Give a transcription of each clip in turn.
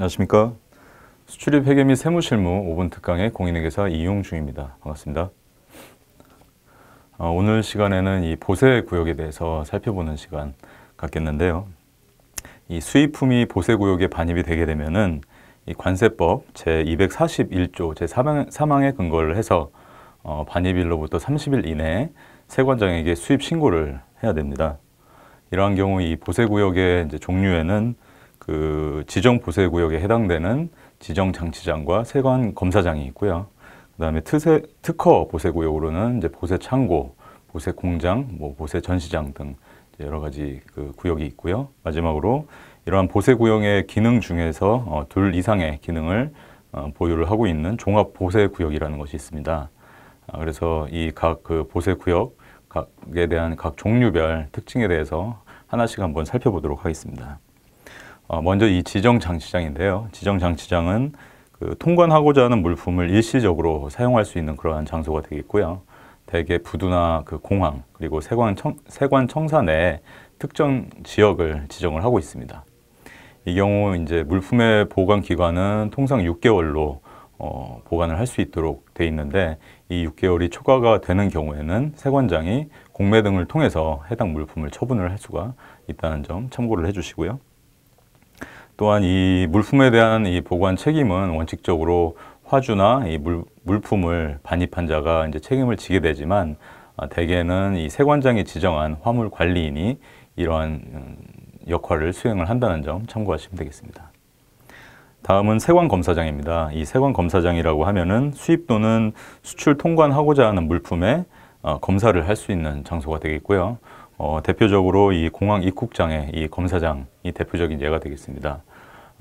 안녕하십니까. 수출입 회계 및 세무실무 5분 특강의 공인회계사 이용중입니다. 반갑습니다. 어, 오늘 시간에는 이 보세 구역에 대해서 살펴보는 시간 갖겠는데요. 이 수입품이 보세 구역에 반입이 되게 되면은 이 관세법 제241조 제3항에 근거를 해서 어, 반입일로부터 30일 이내에 세관장에게 수입 신고를 해야 됩니다. 이러한 경우 이 보세 구역의 이제 종류에는 그 지정 보세 구역에 해당되는 지정 장치장과 세관 검사장이 있고요. 그다음에 특세, 특허 보세 구역으로는 이제 보세 창고, 보세 공장, 뭐 보세 전시장 등 여러 가지 그 구역이 있고요. 마지막으로 이러한 보세 구역의 기능 중에서 어, 둘 이상의 기능을 어, 보유를 하고 있는 종합 보세 구역이라는 것이 있습니다. 아, 그래서 이 각 그 보세 구역에 대한 각 종류별 특징에 대해서 하나씩 한번 살펴보도록 하겠습니다. 어, 먼저 이 지정장치장인데요. 지정장치장은 그 통관하고자 하는 물품을 일시적으로 사용할 수 있는 그러한 장소가 되겠고요. 대개 부두나 그 공항 그리고 세관, 청, 세관 청사 내 특정 지역을 지정을 하고 있습니다. 이 경우 이제 물품의 보관 기관은 통상 6개월로 어, 보관을 할 수 있도록 돼 있는데 이 6개월이 초과가 되는 경우에는 세관장이 공매 등을 통해서 해당 물품을 처분을 할 수가 있다는 점 참고를 해주시고요. 또한 이 물품에 대한 이 보관 책임은 원칙적으로 화주나 이 물, 물품을 반입한 자가 이제 책임을 지게 되지만 아, 대개는 이 세관장이 지정한 화물 관리인이 이러한 음, 역할을 수행을 한다는 점 참고하시면 되겠습니다. 다음은 세관 검사장입니다. 이 세관 검사장이라고 하면은 수입 또는 수출 통관하고자 하는 물품에 어, 검사를 할 수 있는 장소가 되겠고요. 어, 대표적으로 이 공항 입국장의 이 검사장이 대표적인 예가 되겠습니다.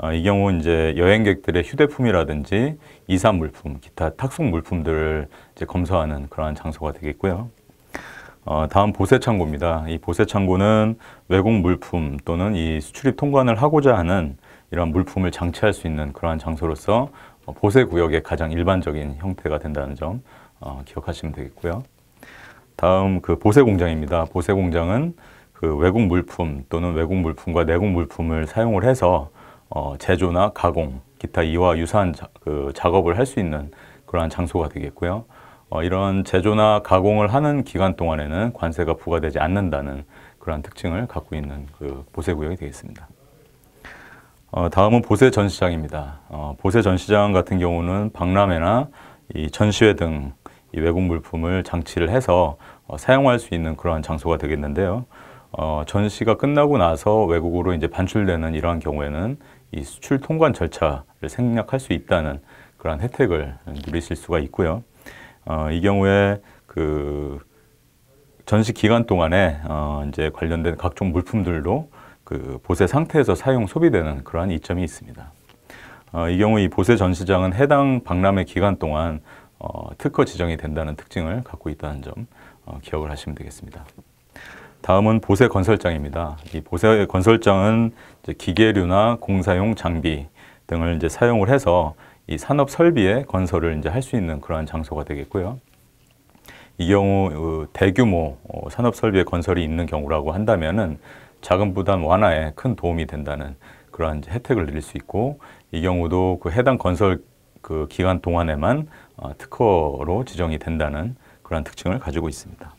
아, 이 경우 이제 여행객들의 휴대품이라든지 이사 물품, 기타 탁송 물품들을 이제 검사하는 그러한 장소가 되겠고요. 어, 다음 보세 창고입니다. 이 보세 창고는 외국 물품 또는 이 수출입 통관을 하고자 하는 이런 물품을 장치할 수 있는 그러한 장소로서 어, 보세 구역의 가장 일반적인 형태가 된다는 점 어, 기억하시면 되겠고요. 다음 그 보세 공장입니다. 보세 공장은 그 외국 물품 또는 외국 물품과 내국 물품을 사용을 해서 어, 제조나 가공, 기타 이와 유사한 자, 그 작업을 할 수 있는 그러한 장소가 되겠고요. 어, 이런 제조나 가공을 하는 기간 동안에는 관세가 부과되지 않는다는 그러한 특징을 갖고 있는 그 보세 구역이 되겠습니다. 어, 다음은 보세 전시장입니다. 어, 보세 전시장 같은 경우는 박람회나 이 전시회 등 이 외국 물품을 장치를 해서 어, 사용할 수 있는 그러한 장소가 되겠는데요. 어, 전시가 끝나고 나서 외국으로 이제 반출되는 이러한 경우에는 이 수출 통관 절차를 생략할 수 있다는 그러한 혜택을 누리실 수가 있고요. 어, 이 경우에 그 전시 기간 동안에 어, 이제 관련된 각종 물품들도 그 보세 상태에서 사용 소비되는 그러한 이점이 있습니다. 어, 이 경우 이 보세 전시장은 해당 박람회 기간 동안 어, 특허 지정이 된다는 특징을 갖고 있다는 점 어, 기억을 하시면 되겠습니다. 다음은 보세 건설장입니다. 이 보세 건설장은 기계류나 공사용 장비 등을 이제 사용을 해서 이 산업 설비의 건설을 이제 할 수 있는 그러한 장소가 되겠고요. 이 경우 어, 대규모 어, 산업 설비의 건설이 있는 경우라고 한다면은 자금 부담 완화에 큰 도움이 된다는 그러한 혜택을 드릴 수 있고 이 경우도 그 해당 건설 그 기간 동안에만 어, 특허로 지정이 된다는 그러 특징을 가지고 있습니다.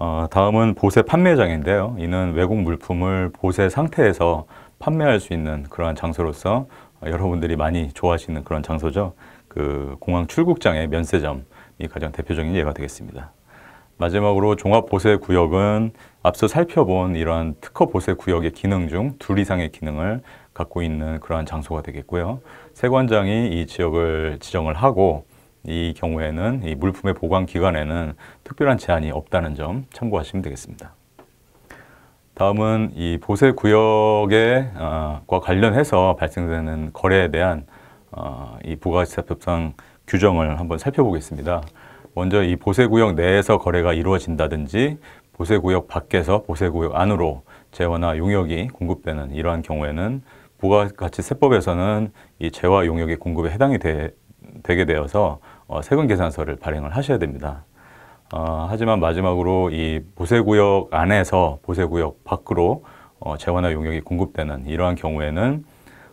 어, 다음은 보세 판매장인데요. 이는 외국 물품을 보세 상태에서 판매할 수 있는 그러한 장소로서 여러분들이 많이 좋아하시는 그런 장소죠. 그 공항 출국장의 면세점이 가장 대표적인 예가 되겠습니다. 마지막으로 종합보세구역은 앞서 살펴본 이러한 특허보세구역의 기능 중 둘 이상의 기능을 갖고 있는 그러한 장소가 되겠고요. 세관장이 이 지역을 지정을 하고 이 경우에는 이 물품의 보관 기간에는 특별한 제한이 없다는 점 참고하시면 되겠습니다. 다음은 이 보세 구역에 어, 관련해서 발생되는 거래에 대한 어, 이부가세 협상 규정을 한번 살펴보겠습니다. 먼저 이 보세 구역 내에서 거래가 이루어진다든지 보세 구역 밖에서 보세 구역 안으로 재화나 용역이 공급되는 이러한 경우에는 부가가치세법에서는 이 재화 용역의 공급에 해당이 되, 되게 되어서 어, 세금 계산서를 발행을 하셔야 됩니다. 어, 하지만 마지막으로 이 보세구역 안에서 보세구역 밖으로 어, 재화 용역이 공급되는 이러한 경우에는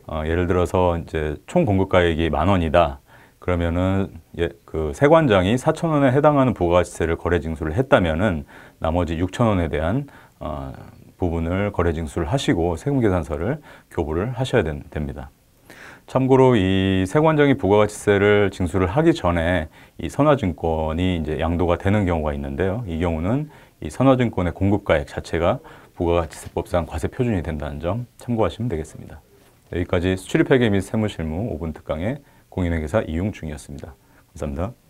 어, 예를 들어서 이제 총 공급가액이 만 원이다. 그러면은 예, 그 세관장이 사천 원에 해당하는 부가가치세를 거래징수를 했다면은 나머지 육천 원에 대한 어, 부분을 거래징수를 하시고 세금 계산서를 교부를 하셔야 된, 됩니다. 참고로 이세관적이 부가가치세를 징수를 하기 전에 이 선화증권이 이제 양도가 되는 경우가 있는데요. 이 경우는 이 선화증권의 공급가액 자체가 부가가치세법상 과세 표준이 된다는 점 참고하시면 되겠습니다. 여기까지 수출입회계 및 세무실무 5분 특강의 공인회계사 이용중이었습니다. 감사합니다.